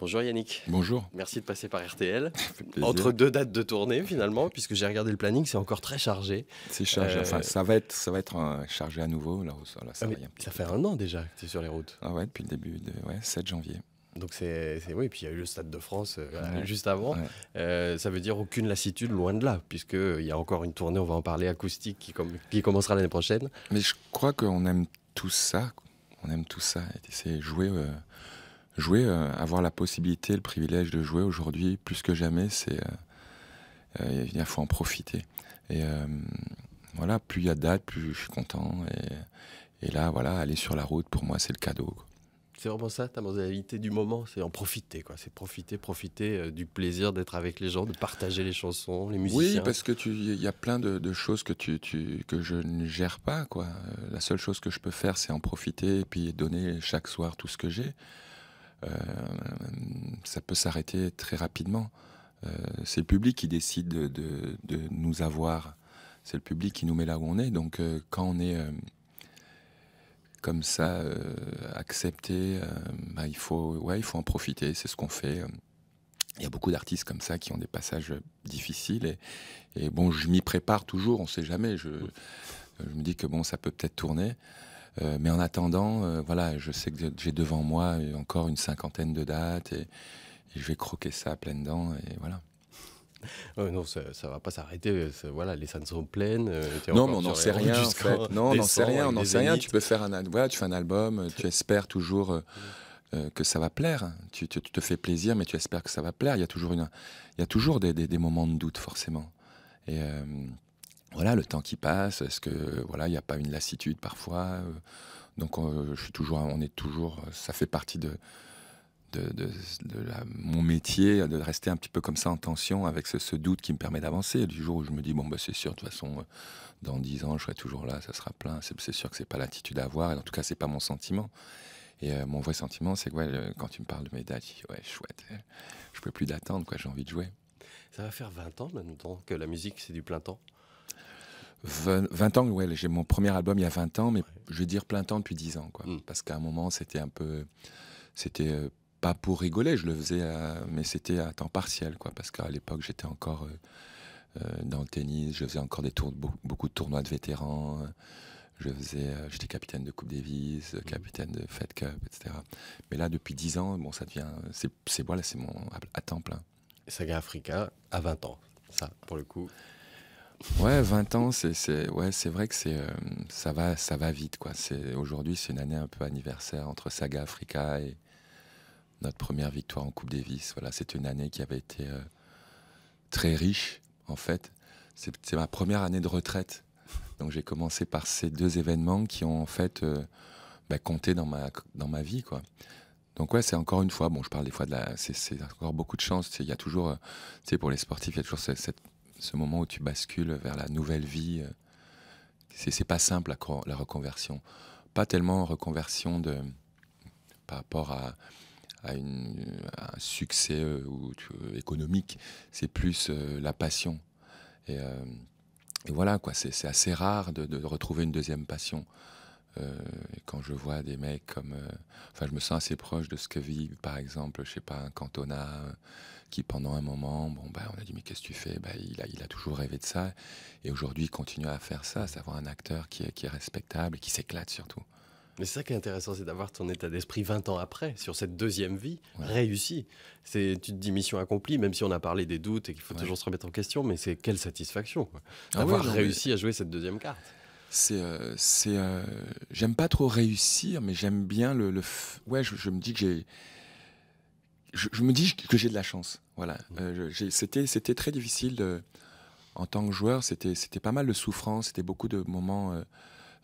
Bonjour Yannick. Bonjour. Merci de passer par RTL. Entre deux dates de tournée finalement, puisque j'ai regardé le planning, c'est encore très chargé. C'est chargé. Euh, enfin, ça va être, ça va être euh, chargé à nouveau. Là, ça, ça ah, fait un an déjà que tu es sur les routes. Ah ouais, depuis le début, de, ouais, 7 janvier. Donc c'est oui, puis il y a eu le Stade de France euh, juste avant. ça veut dire aucune lassitude, loin de là, puisque il y a encore une tournée, on va en parler, acoustique, qui, qui commencera l'année prochaine. Mais je crois qu'on aime tout ça, on aime tout ça, et c'est jouer Jouer, euh, avoir la possibilité, le privilège de jouer aujourd'hui, plus que jamais, c'est euh, euh, il faut en profiter. Et voilà, plus il y a de plus je suis content. Et, là, voilà, aller sur la route, pour moi, c'est le cadeau. C'est vraiment ça, ta mentalité du moment, c'est en profiter, quoi. C'est profiter, profiter du plaisir d'être avec les gens, de partager les chansons, les musiciens. Oui, parce que il y a plein de, choses que tu, que je ne gère pas, quoi. La seule chose que je peux faire, c'est en profiter et puis donner chaque soir tout ce que j'ai. Euh, ça peut s'arrêter très rapidement. Euh, c'est le public qui décide de, nous avoir. C'est le public qui nous met là où on est. Donc euh, quand on est comme ça accepté, bah, il, faut, ouais, il faut en profiter, c'est ce qu'on fait. Il y a beaucoup d'artistes comme ça qui ont des passages difficiles. Et, bon, je m'y prépare toujours, on ne sait jamais. Je, je, me dis que bon, ça peut peut-être tourner. Euh, mais en attendant, euh, voilà, je sais que j'ai devant moi encore une cinquantaine de dates et, je vais croquer ça à pleines dents et voilà. non, ça, ne va pas s'arrêter. Voilà, les scènes sont pleines. Euh, non, mais on n'en sait rien. En Non, sait rien. sait rien. Tu peux faire un, voilà, tu fais un album. Tu espères toujours que ça va plaire. Tu, te fais plaisir, mais tu espères que ça va plaire. Il y a toujours une, il y a toujours des, moments de doute forcément. Et voilà, le temps qui passe, est-ce que voilà, il n'y a pas une lassitude parfois euh, Donc euh, je suis toujours, on est toujours, ça fait partie de mon métier, de rester un petit peu comme ça en tension avec ce, doute qui me permet d'avancer. Du jour où je me dis bon bah c'est sûr, de toute façon, euh, dans dix ans je serai toujours là, ça sera plein. C'est sûr que n'est pas l'attitude à avoir, et en tout cas ce n'est pas mon sentiment. Et mon vrai sentiment, c'est que quand tu me parles de mes dates, je dis ouais chouette, je peux plus d'attendre quoi, j'ai envie de jouer. Ça va faire 20 ans maintenant que la musique c'est du plein temps. 20 ans, ouais, j'ai mon premier album il y a 20 ans, mais je veux dire plein temps depuis 10 ans, quoi. Mm. Parce qu'à un moment, c'était un peu, c'était euh, pas pour rigoler, je le faisais, mais c'était à temps partiel, quoi. Parce qu'à l'époque, j'étais encore euh, euh, dans le tennis, je faisais encore des beaucoup de tournois de vétérans. Je faisais, j'étais capitaine de Coupe Davis, mm. capitaine de Fed Cup, etc. Mais là, depuis 10 ans, bon, ça devient, c'est voilà, c'est mon à, à temps plein. Saga Africa à 20 ans, ça, pour le coup. Ouais, 20 ans, c'est ouais, vrai que c'est euh, ça, va, ça va vite. Aujourd'hui, c'est une année un peu anniversaire entre Saga Africa et notre première victoire en Coupe Davis. Voilà, c'est une année qui avait été euh, très riche, en fait. C'est ma première année de retraite. Donc j'ai commencé par ces deux événements qui ont en fait euh, bah, compté dans ma, dans ma vie. quoi. Donc ouais, c'est encore une fois, bon, je parle des fois de la, c'est encore beaucoup de chance. Il y a toujours, tu sais, pour les sportifs, il y a toujours cette ce moment où tu bascules vers la nouvelle vie. Euh, c'est pas simple la, reconversion. Pas tellement reconversion de, par rapport à, à, un succès euh, euh, économique, c'est plus la passion. Et, voilà, quoi, c'est assez rare de, retrouver une deuxième passion. quand je vois des mecs comme. Enfin, je me sens assez proche de ce que vit, par exemple, je sais pas, un cantonat qui pendant un moment, bon, bah, on a dit mais qu'est-ce que tu fais bah, il, a, il a toujours rêvé de ça, et aujourd'hui il continue à faire ça, c'est savoir un acteur qui est, respectable et qui s'éclate surtout. Mais c'est ça qui est intéressant, c'est d'avoir ton état d'esprit 20 ans après, sur cette deuxième vie réussie. C'est, tu te dis mission accomplie, même si on a parlé des doutes et qu'il faut toujours se remettre en question, mais c'est quelle satisfaction ah d'avoir réussi à jouer cette deuxième carte. C'est, euh, c'est, euh, j'aime pas trop réussir, mais j'aime bien le, ouais, je me dis que j'ai, je, me dis que j'ai de la chance. Voilà. Mmh. Euh, c'était, très difficile en tant que joueur. C'était, pas mal de souffrance. C'était beaucoup de moments euh,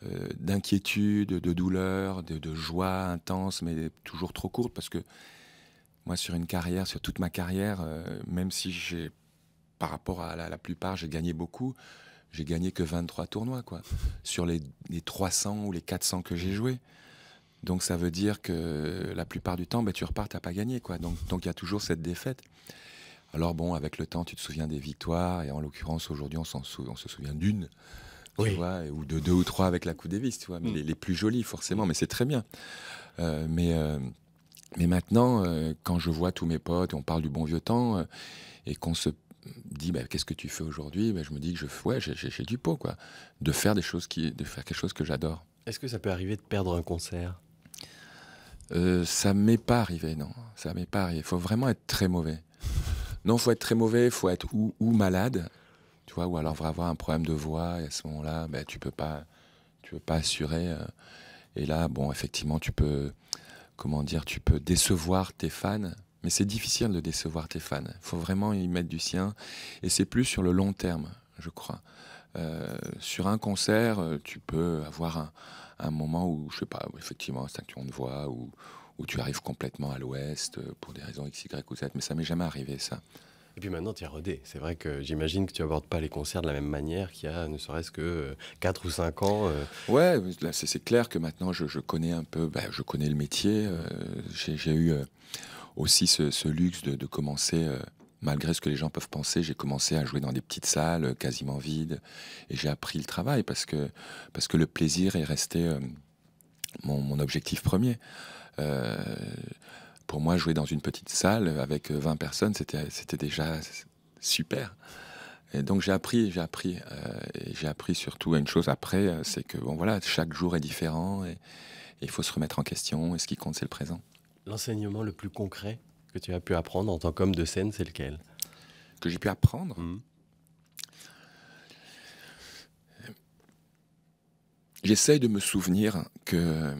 euh, d'inquiétude, de douleur, de, joie intense, mais toujours trop courte parce que moi, sur une carrière, sur toute ma carrière, même si j'ai, par rapport à la, plupart, j'ai gagné beaucoup, j'ai gagné que 23 tournois, quoi, sur les, les 300 ou les 400 que j'ai joués. Donc ça veut dire que la plupart du temps, ben, tu repars, tu n'as pas gagné. Quoi. Donc il y a toujours cette défaite. Alors bon, avec le temps, tu te souviens des victoires, et en l'occurrence, aujourd'hui, on, on, se souvient d'une, ou de deux ou trois avec la Coupe Davis, tu vois, mais mm. les, plus jolies, forcément, mm. mais c'est très bien. Euh, mais, euh, mais maintenant, euh, quand je vois tous mes potes, on parle du bon vieux temps, et qu'on se dit ben, qu'est-ce que tu fais aujourd'hui ben, je me dis que je ouais, j'ai du pot quoi de faire des choses qui de faire quelque chose que j'adore est-ce que ça peut arriver de perdre un concert euh, ça m'est pas arrivé, non. Ça m'est pas arrivé. Il faut vraiment être très mauvais. Non, faut être très mauvais, faut être ou, malade, tu vois, ou alors avoir un problème de voix. Et à ce moment-là, ben, tu peux pas, tu peux pas assurer. Euh, et là, bon, effectivement, tu peux, comment dire, tu peux décevoir tes fans. Mais c'est difficile de décevoir tes fans. Faut vraiment y mettre du sien. Et c'est plus sur le long terme, je crois. Euh, sur un concert, tu peux avoir un, un moment où, je sais pas, effectivement, c'est un de voix, où, où tu arrives complètement à l'ouest euh, pour des raisons X, Y ou Z. Mais ça m'est jamais arrivé, ça. Et puis maintenant, tu es rodé. C'est vrai que j'imagine que tu abordes pas les concerts de la même manière qu'il y a ne serait-ce que 4 euh, ou 5 ans. Euh. Ouais, c'est clair que maintenant, je, connais un peu, bah, je connais le métier. J'ai eu aussi ce, luxe de, de, commencer malgré ce que les gens peuvent penser, j'ai commencé à jouer dans des petites salles euh, quasiment vides et j'ai appris le travail parce que, parce que le plaisir est resté euh, mon, objectif premier. Euh, pour moi, jouer dans une petite salle avec 20 personnes, c'était déjà super. Et donc j'ai appris, j'ai appris, Et j'ai appris surtout une chose après, c'est que bon voilà, chaque jour est différent et il faut se remettre en question. Et ce qui compte, c'est le présent. L'enseignement le plus concret que tu as pu apprendre en tant qu'homme de scène, c'est lequel Que j'ai pu apprendre mmh. J'essaye de me souvenir que,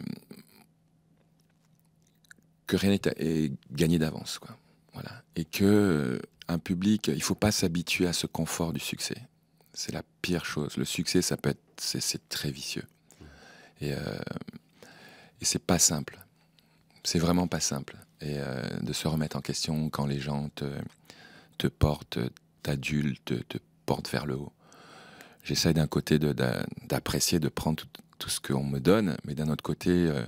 que rien n'est gagné d'avance. Quoi. Voilà. Et que euh, un public, il ne faut pas s'habituer à ce confort du succès. C'est la pire chose. Le succès, ça peut être, c'est, très vicieux. Mmh. Et, euh, et c'est pas simple. C'est vraiment pas simple et euh, de se remettre en question quand les gens te, te portent, t'adultent, te, portent vers le haut. J'essaie d'un côté d'apprécier, de, prendre tout, ce qu'on me donne, mais d'un autre côté, euh,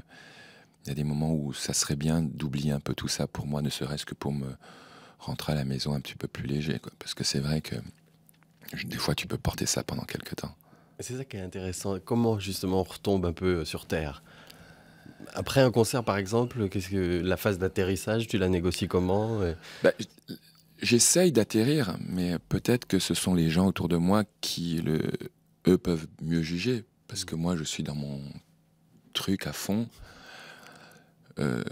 il y a des moments où ça serait bien d'oublier un peu tout ça pour moi, ne serait-ce que pour me rentrer à la maison un petit peu plus léger. Parce que c'est vrai que des fois, tu peux porter ça pendant quelques temps. C'est ça qui est intéressant. Comment justement on retombe un peu sur Terre après un concert, par exemple, qu'est-ce que la phase d'atterrissage, tu la négocies comment bah, J'essaye d'atterrir, mais peut-être que ce sont les gens autour de moi qui, le, eux, peuvent mieux juger, parce que moi, je suis dans mon truc à fond. Euh,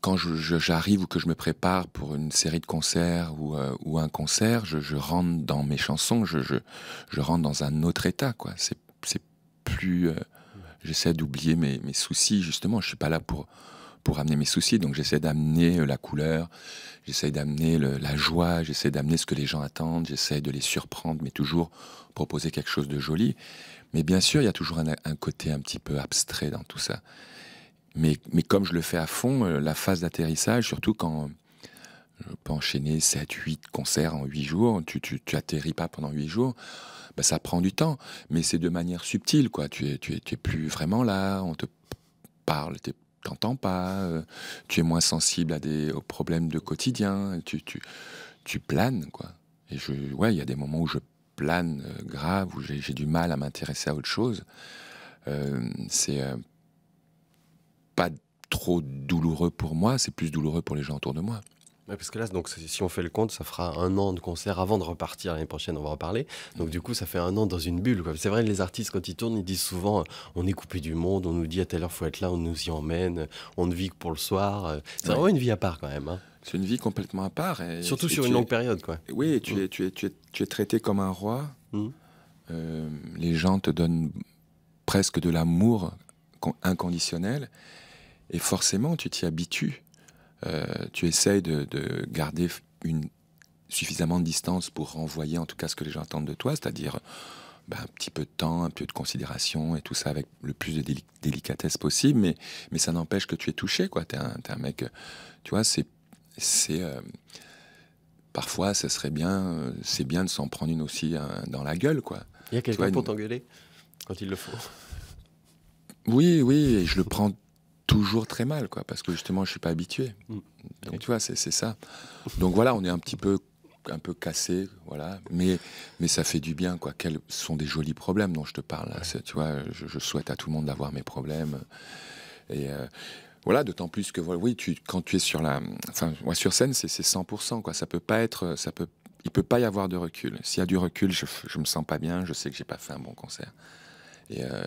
quand j'arrive ou que je me prépare pour une série de concerts ou, euh, un concert, je, rentre dans mes chansons, je, rentre dans un autre état. quoi. C'est plus... Euh, j'essaie d'oublier mes, soucis. Justement, je suis pas là pour pour amener mes soucis, donc j'essaie d'amener euh, la couleur, j'essaie d'amener la joie, j'essaie d'amener ce que les gens attendent, j'essaie de les surprendre, mais toujours proposer quelque chose de joli. Mais bien sûr, il y a toujours un, côté un petit peu abstrait dans tout ça. Mais, mais comme je le fais à fond, euh, la phase d'atterrissage, surtout quand euh, je peux enchaîner 7, 8 concerts en 8 jours, tu, tu, tu atterris pas pendant 8 jours, bah, ça prend du temps, mais c'est de manière subtile, quoi. Tu es, tu es, tu plus vraiment là, on te parle, tu t'entends pas, euh, tu es moins sensible à des, aux problèmes de quotidien, tu, tu, tu planes, quoi. Et je, ouais, il y a des moments où je plane euh, grave, où j'ai du mal à m'intéresser à autre chose. Ce euh, c'est pas trop douloureux pour moi, c'est plus douloureux pour les gens autour de moi. Bah, parce que là, donc, si on fait le compte, ça fera un an de concert avant de repartir l'année prochaine, on va en Donc du coup, ça fait un an dans une bulle. C'est vrai, les artistes, quand ils tournent, ils disent souvent, on est coupé du monde, on nous dit à telle heure, faut être là, on nous y emmène, on ne vit que pour le soir. C'est vraiment une vie à part quand même. Hein. C'est une vie complètement à part. Surtout sur une longue période. Quoi. Oui, mm. tu, es, tu, es, traité comme un roi. Mm. Euh, les gens te donnent presque de l'amour inconditionnel. Et forcément, tu t'y habitues. Euh, tu essayes de, garder une suffisamment de distance pour renvoyer en tout cas ce que les gens attendent de toi, c'est-à-dire bah, un petit peu de temps, un peu de considération et tout ça avec le plus de délicatesse possible, mais, mais ça n'empêche que tu es touché, quoi. T'es un, es un mec, euh, tu vois, c'est. Euh, parfois, ce serait bien, c'est bien de s'en prendre une aussi hein, dans la gueule, quoi. Il y a quelqu'un pour t'engueuler quand il le faut. Oui, oui, et je le prends toujours très mal, quoi, parce que justement, je suis pas habitué. Donc mm. tu vois, c'est ça. Donc voilà, on est un petit peu un peu cassé, voilà, mais mais ça fait du bien, quoi. Quels sont des jolis problèmes dont je te parle, tu vois. Je, souhaite à tout le monde d'avoir mes problèmes et euh, voilà, d'autant plus que oui, tu, quand tu es sur la, enfin, moi, sur scène, c'est 100 quoi. Ça peut pas être, ça peut, il peut pas y avoir de recul. S'il y a du recul, je, je me sens pas bien. Je sais que j'ai pas fait un bon concert. Et euh,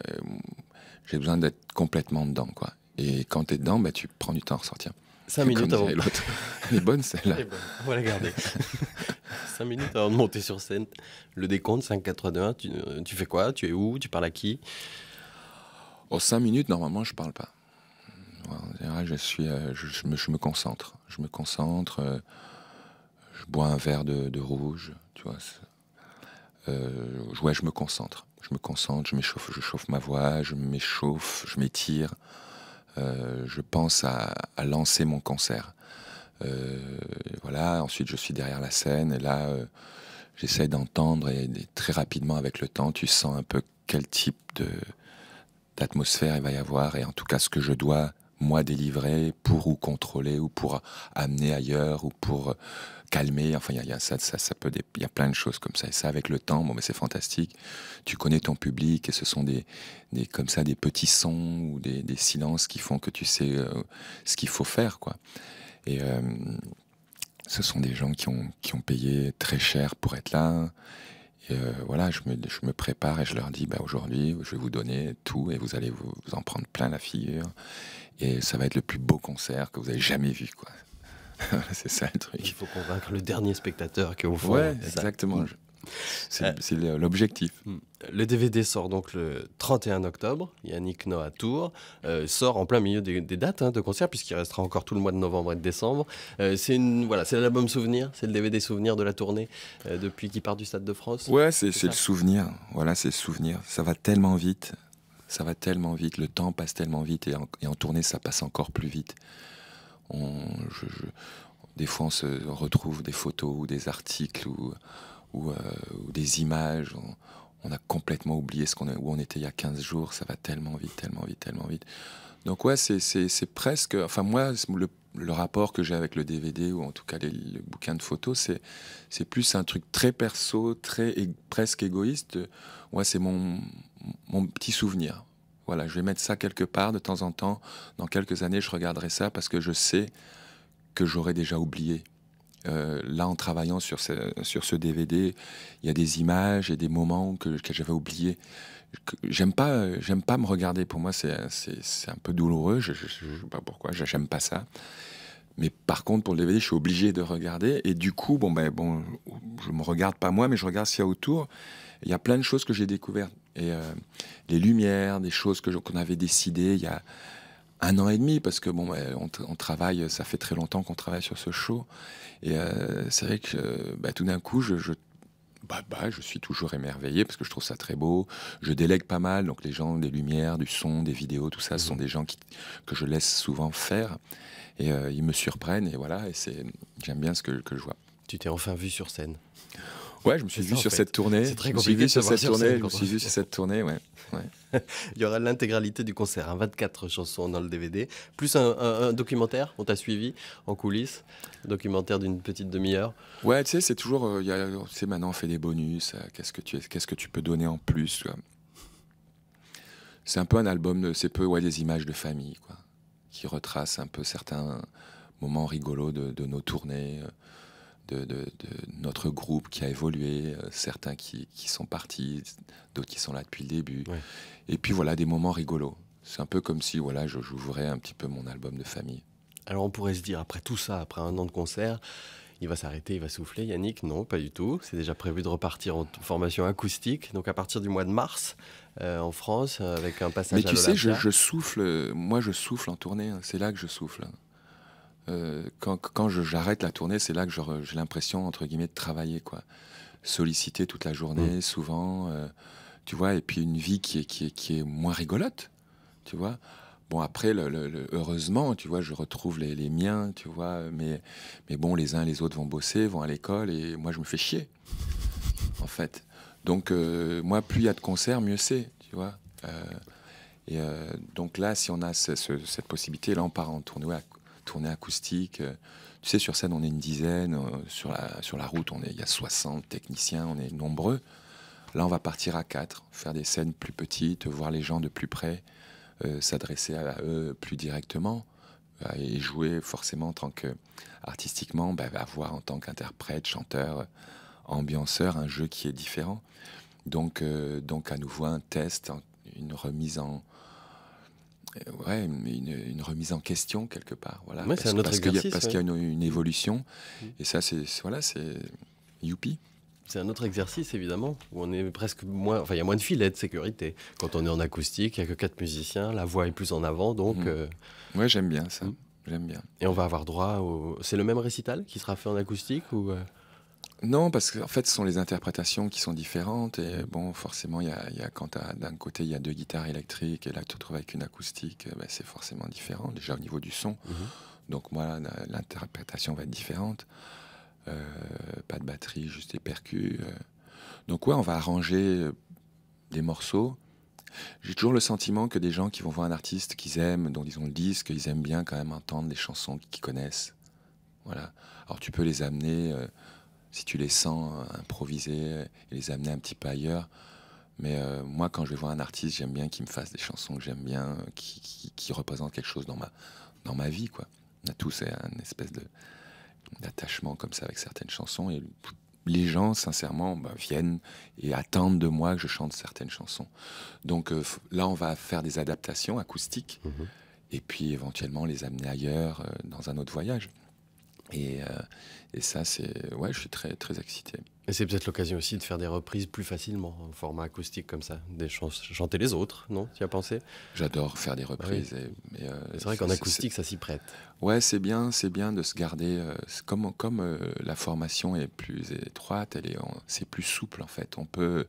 j'ai besoin d'être complètement dedans, quoi. Et quand tu es dedans, bah, tu prends du temps à ressortir. 5 minutes avant. Elle est bonne celle-là. on va la garder. 5 minutes avant de monter sur scène. Le décompte 5, 4, 3, 2, 1. Tu, fais quoi Tu es où Tu parles à qui En oh, cinq minutes, normalement, je ne parle pas. je, suis, euh, je, me, me, concentre. Je me concentre. Euh, je bois un verre de, rouge. Tu vois. Euh, je me concentre. Je me concentre, je m'échauffe, je chauffe ma voix, je m'échauffe, je m'étire. Euh, je pense à, lancer mon concert. Euh, voilà, ensuite je suis derrière la scène et là euh, j'essaie d'entendre et, très rapidement avec le temps tu sens un peu quel type de d'atmosphère il va y avoir et en tout cas ce que je dois moi délivrer pour ou contrôler ou pour amener ailleurs ou pour calmer. Enfin, il y, a, ça, ça, ça peut, il y a plein de choses comme ça. Et ça, avec le temps, bon, mais c'est fantastique. Tu connais ton public et ce sont des, comme ça, des petits sons ou des, silences qui font que tu sais euh, ce qu'il faut faire, quoi. Et euh, ce sont des gens qui ont, qui ont payé très cher pour être là. Et euh, voilà, je me, je me, prépare et je leur dis, bah, aujourd'hui, je vais vous donner tout et vous allez vous, vous en prendre plein la figure. Et ça va être le plus beau concert que vous avez jamais vu, quoi. c'est ça le truc. Il faut convaincre le dernier spectateur qu'on voit. Ouais, exactement. Mm. C'est euh, l'objectif. Mm. Le DVD sort donc le 31 octobre, Yannick Noah à Tours, euh, sort en plein milieu des, dates hein, de concert, puisqu'il restera encore tout le mois de novembre et de décembre. Euh, c'est c'est voilà, l'album souvenir, c'est le DVD souvenir de la tournée depuis qu'il part du Stade de France. Ouais, c'est le souvenir, voilà, c'est le souvenir. Ça va tellement vite, ça va tellement vite, le temps passe tellement vite, et en tournée ça passe encore plus vite des fois, on se retrouve des photos ou des articles ou, euh, des images. On, a complètement oublié ce qu'on où on était il y a 15 jours. Ça va tellement vite, tellement vite, tellement vite. Donc ouais, c'est presque... Enfin moi, le, rapport que j'ai avec le DVD, ou en tout cas les, le bouquin de photos, c'est plus un truc très perso, très, presque égoïste. Ouais, c'est mon petit souvenir. Voilà, je vais mettre ça quelque part de temps en temps. Dans quelques années, je regarderai ça parce que je sais que j'aurais déjà oublié. Euh, là, en travaillant sur ce, sur ce DVD, il y a des images et des moments que, j'avais oubliés. J'aime pas, j'aime pas me regarder. Pour moi, c'est un peu douloureux. Je, ne sais pas pourquoi. J'aime pas ça. Mais par contre, pour le DVD, je suis obligé de regarder. Et du coup, bon, ben, bon, je me regarde pas moi, mais je regarde ce qu'il y a autour. Il y a plein de choses que j'ai découvertes. Et euh, les lumières, des choses qu'on avait décidées il y a un an et demi, parce que bon, on, travaille, ça fait très longtemps qu'on travaille sur ce show. Et euh, c'est vrai que bah, tout d'un coup, je, bah, bah, je suis toujours émerveillé parce que je trouve ça très beau. Je délègue pas mal, donc les gens des lumières, du son, des vidéos, tout ça, ce mmh. sont des gens qui, que je laisse souvent faire. Et euh, ils me surprennent, et voilà, et j'aime bien ce que, que je vois. Tu t'es enfin vu sur scène Ouais, je me suis vu sur cette tournée. C'est très compliqué. sur cette tournée, je me suis vu sur cette tournée, ouais. ouais. Il y aura l'intégralité du concert, 24 hein, chansons dans le DVD, plus un, documentaire. On t'a suivi en coulisses, documentaire d'une petite demi-heure. Ouais, tu sais, c'est toujours. tu euh, y maintenant on fait des bonus. Euh, qu'est-ce que tu, qu'est-ce que tu peux donner en plus C'est un peu un album. C'est peu ouais des images de famille, quoi, qui retrace un peu certains moments rigolos de, nos tournées. Euh, de, notre groupe qui a évolué, euh, certains qui, qui sont partis, d'autres qui sont là depuis le début. Et puis voilà, des moments rigolos. C'est un peu comme si voilà, je j'ouvrais un petit peu mon album de famille. Alors on pourrait se dire, après tout ça, après un an de concert, il va s'arrêter, il va souffler. Yannick, non, pas du tout. C'est déjà prévu de repartir en formation acoustique. Donc à partir du mois de mars euh, en France, euh, avec un passage. à Mais tu sais, je, je, souffle. Moi, je souffle en tournée. Hein. C'est là que je souffle. Hein. Euh, quand, j'arrête la tournée, c'est là que j'ai l'impression, entre guillemets, de travailler, quoi. Sollicité toute la journée, mm. souvent, euh, tu vois, et puis une vie qui est, qui est, moins rigolote, tu vois. Bon, après, le, heureusement, tu vois, je retrouve les, miens, tu vois, mais, mais bon, les uns les autres vont bosser, vont à l'école, et moi, je me fais chier, en fait. Donc, euh, moi, plus il y a de concerts, mieux c'est, tu vois. et donc là, si on a cette possibilité, là, on part en tournée ouais, est acoustique, euh, Tu sais, sur scène, on est une dizaine. Euh, sur la, sur la route, on est, il y a 60 techniciens, on est nombreux. Là, on va partir à quatre, faire des scènes plus petites, voir les gens de plus près, euh, s'adresser à eux plus directement et jouer forcément en tant que artistiquement, avoir bah, bah, en tant qu'interprète, chanteur, ambianceur un jeu qui est différent. Donc, donc à nouveau un test, une remise en, euh, ouais, une, une, remise en question quelque part. Voilà, ouais, parce, un autre exercice. parce qu'il y a une, évolution. Mm. Et ça, c'est voilà, c'est youpi. C'est un autre exercice, évidemment, où on est presque moins. Enfin, il y a moins de filets de sécurité. Quand on est en acoustique, il n'y a que quatre musiciens, la voix est plus en avant, donc. Mm. Euh, ouais, j'aime bien ça. Mm. J'aime bien. Et on va avoir droit au. C'est le même récital qui sera fait en acoustique ou euh, non, parce qu'en fait, ce sont les interprétations qui sont différentes. Et bon, forcément, il y a, y a, quand d'un côté, il y a deux guitares électriques et là, tu te retrouves avec une acoustique, eh ben, c'est forcément différent, déjà au niveau du son. Mhm. Donc, moi, l'interprétation va être différente. Euh, pas de batterie, juste des percus. Euh. Donc, ouais, on va arranger euh, des morceaux. J'ai toujours le sentiment que des gens qui vont voir un artiste qu'ils aiment, dont ils ont le disque, ils aiment bien quand même entendre des chansons qu'ils connaissent. Voilà. Alors tu peux les amener si tu les sens euh, improviser et les amener un petit peu ailleurs. Mais euh, moi, quand je vois un artiste, j'aime bien qu'il me fasse des chansons que j'aime bien, euh, qui, qui, représentent quelque chose dans ma, dans ma vie. Quoi. On a tous un espèce d'attachement comme ça avec certaines chansons. Et les gens, sincèrement, bah, viennent et attendent de moi que je chante certaines chansons. Donc là, on va faire des adaptations acoustiques. Mmh et puis éventuellement les amener ailleurs dans un autre voyage. Euh, et, ça, c'est ouais, je suis très très excité. Et c'est peut-être l'occasion aussi de faire des reprises plus facilement en format acoustique comme ça, des chanter les autres, non Tu y as pensé J'adore faire des reprises. Ah euh, c'est vrai qu'en acoustique, ça s'y prête. Ouais, c'est bien, c'est bien de se garder. Euh, comme comme la formation est plus étroite, c'est plus souple en fait. On peut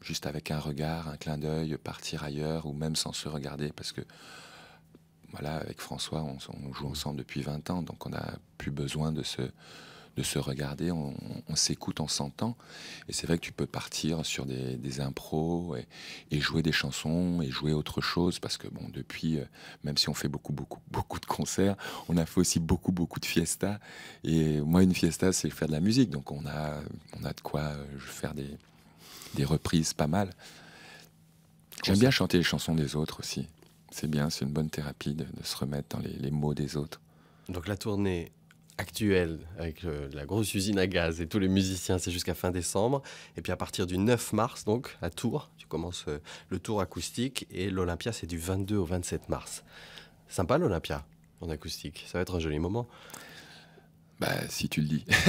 juste avec un regard, un clin d'œil, partir ailleurs ou même sans se regarder parce que voilà, avec François, on, joue mmh. ensemble depuis 20 ans, donc on n'a plus besoin de se, regarder, on, s'écoute, on s'entend. Et c'est vrai que tu peux partir sur des, impros et, jouer des chansons et jouer autre chose, parce que bon, depuis, euh, même si on fait beaucoup, beaucoup, beaucoup de concerts, on a fait aussi beaucoup, beaucoup de fiestas. Et moi, une fiesta, c'est faire de la musique, donc on a, on a de quoi euh, faire des reprises pas mal. J'aime bien chanter les chansons des autres aussi c'est bien, c'est une bonne thérapie de, se remettre dans les, mots des autres. Donc la tournée actuelle avec euh, la grosse usine à gaz et tous les musiciens, c'est jusqu'à fin décembre. Et puis à partir du 9 mars, donc à Tours, tu commences euh, le tour acoustique et l'Olympia, c'est du 22 au 27 mars. Sympa l'Olympia en acoustique, ça va être un joli moment. Bah, si tu le dis.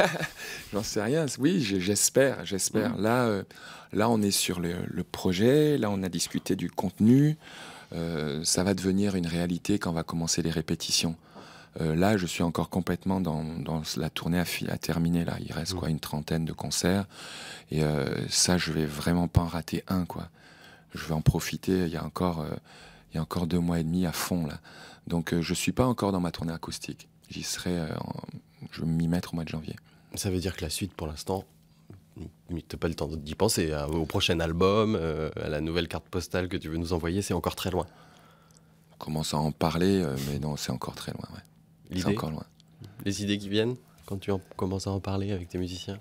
J'en sais rien. Oui, j'espère, j'espère. Mmh. Là, euh, là, on est sur le, le, projet. Là, on a discuté du contenu. Euh, ça va devenir une réalité quand on va commencer les répétitions. Euh, là, je suis encore complètement dans, la tournée à, à, terminer. Là, il reste mmh. quoi une trentaine de concerts, et euh, ça, je vais vraiment pas en rater un. Quoi, je vais en profiter. Il y a encore, il y encore deux mois et demi à fond là. Donc, je suis pas encore dans ma tournée acoustique. J'y serai, je vais m'y mettre au mois de janvier. Ça veut dire que la suite, pour l'instant, t'as pas le temps d'y penser. Hein. au prochain album, euh, à la nouvelle carte postale que tu veux nous envoyer, c'est encore très loin. On commence à en parler, euh, mais non, c'est encore très loin. C'est encore loin. Les idées qui viennent quand tu commences à en parler avec tes musiciens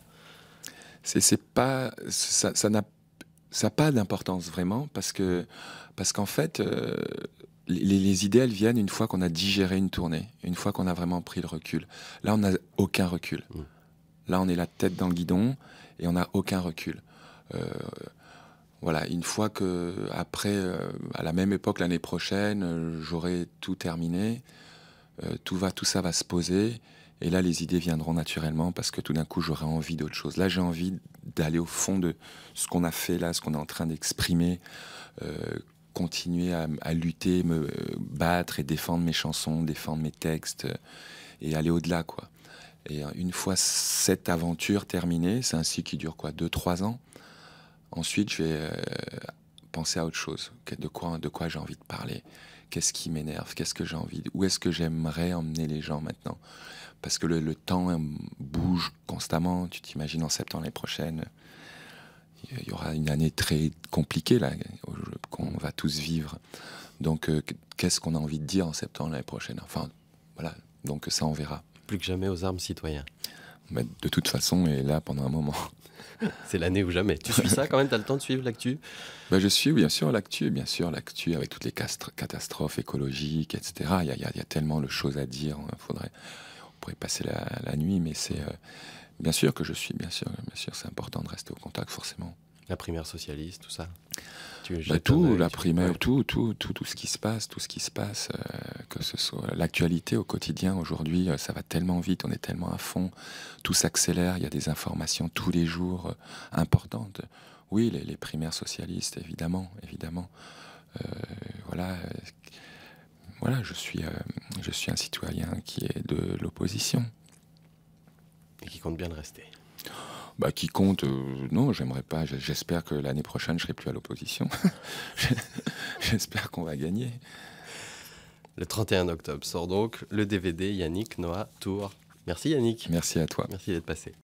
C'est pas. Ça n'a ça pas d'importance vraiment, parce que parce qu'en fait. Euh, les, idées, elles viennent une fois qu'on a digéré une tournée, une fois qu'on a vraiment pris le recul. Là, on n'a aucun recul. Mm. Là, on est la tête dans le guidon et on n'a aucun recul. Euh, voilà, une fois que, après, euh, à la même époque, l'année prochaine, euh, j'aurai tout terminé, tout, va, tout ça va se poser, et là, les idées viendront naturellement parce que tout d'un coup, j'aurai envie d'autre chose. Là, j'ai envie d'aller au fond de ce qu'on a fait là, ce qu'on est en train d'exprimer, continuer à, à, lutter, me battre et défendre mes chansons, défendre mes textes, et aller au-delà, quoi. Et euh, une fois cette aventure terminée, c'est ainsi qu'il dure quoi 2-3 ans. Ensuite, je vais euh, penser à autre chose. De quoi, de quoi j'ai envie de parler Qu'est-ce qui m'énerve Qu'est-ce que j'ai envie Où est-ce que j'aimerais emmener les gens maintenant Parce que le, temps hein, bouge constamment. Tu t'imagines en septembre l'année prochaine, il y aura une année très compliquée là qu'on va tous vivre. Donc, euh, qu'est-ce qu'on a envie de dire en septembre l'année prochaine Enfin, voilà. Donc ça, on verra plus que jamais aux armes citoyens. de toute façon, et là pendant un moment. C'est l'année ou jamais. Tu suis ça quand même Tu as le temps de suivre l'actu ben, Je suis bien sûr l'actu, bien sûr l'actu avec toutes les catastrophes écologiques, etc. Il y, a, tellement de choses à dire. Hein. Faudrait, on pourrait passer la, nuit, mais c'est euh, bien sûr que je suis, bien sûr, bien sûr, c'est important de rester au contact forcément. La primaire socialiste, tout ça bah, Tout, la primaire, tout, tout, tout, ce qui se passe, tout ce qui se passe, euh, que ce soit l'actualité au quotidien aujourd'hui, euh, ça va tellement vite, on est tellement à fond, tout s'accélère, il y a des informations tous les jours euh, importantes. Oui, les, primaires socialistes, évidemment, évidemment. voilà, voilà, je suis, je suis un citoyen qui est de l'opposition. Et qui compte bien de rester bah, qui compte, euh, non, j'aimerais pas. J'espère que l'année prochaine, je serai plus à l'opposition. J'espère qu'on va gagner. Le 31 octobre sort donc le DVD Yannick Noah Tour. Merci Yannick. Merci à toi. Merci d'être passé.